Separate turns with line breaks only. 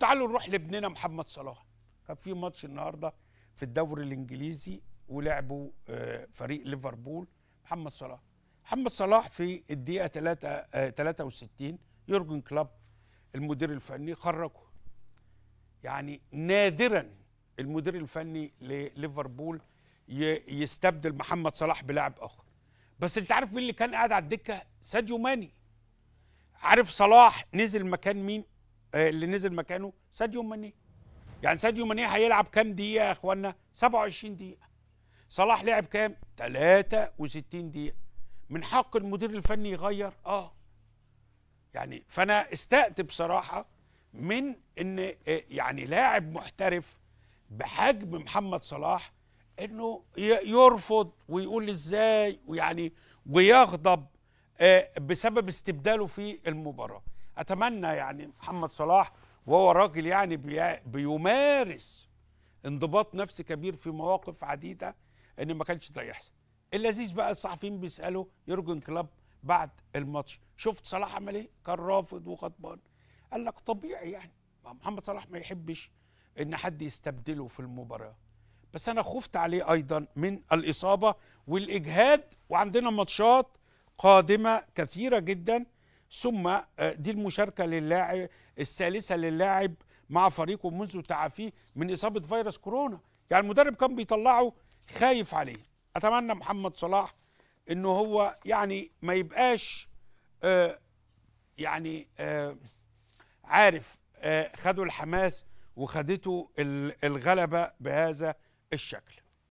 تعالوا نروح لابننا محمد صلاح كان في ماتش النهارده في الدوري الانجليزي ولعبوا آه، فريق ليفربول محمد صلاح محمد صلاح في الدقيقه 63 آه، يورجن كلوب المدير الفني خرجه يعني نادرا المدير الفني لليفربول يستبدل محمد صلاح بلاعب اخر بس انت عارف مين اللي كان قاعد على الدكه ساديو ماني عارف صلاح نزل مكان مين آه، اللي نزل مكانه ساديو ماني يعني ساديو ماني هيلعب كام دقيقه يا اخوانا 27 دقيقه صلاح لعب كام 63 دقيقه من حق المدير الفني يغير اه يعني فانا استأت بصراحه من ان آه، يعني لاعب محترف بحجم محمد صلاح انه يرفض ويقول ازاي ويعني ويغضب آه، بسبب استبداله في المباراه اتمنى يعني محمد صلاح وهو راجل يعني بيمارس انضباط نفسي كبير في مواقف عديده ان ما كانش ده يحصل اللذيذ بقى الصحفيين بيسالوا يورجن كلوب بعد الماتش شفت صلاح عمل ايه كان رافض وغضبان قال لك طبيعي يعني محمد صلاح ما يحبش ان حد يستبدله في المباراه بس انا خفت عليه ايضا من الاصابه والاجهاد وعندنا ماتشات قادمه كثيره جدا ثم آه، دي المشاركة للاعب الثالثة للاعب مع فريقه منذ تعافيه من إصابة فيروس كورونا يعني المدرب كان بيطلعه خايف عليه أتمنى محمد صلاح إنه هو يعني ما يبقاش آه يعني آه عارف آه خدوا الحماس وخدته الغلبة بهذا الشكل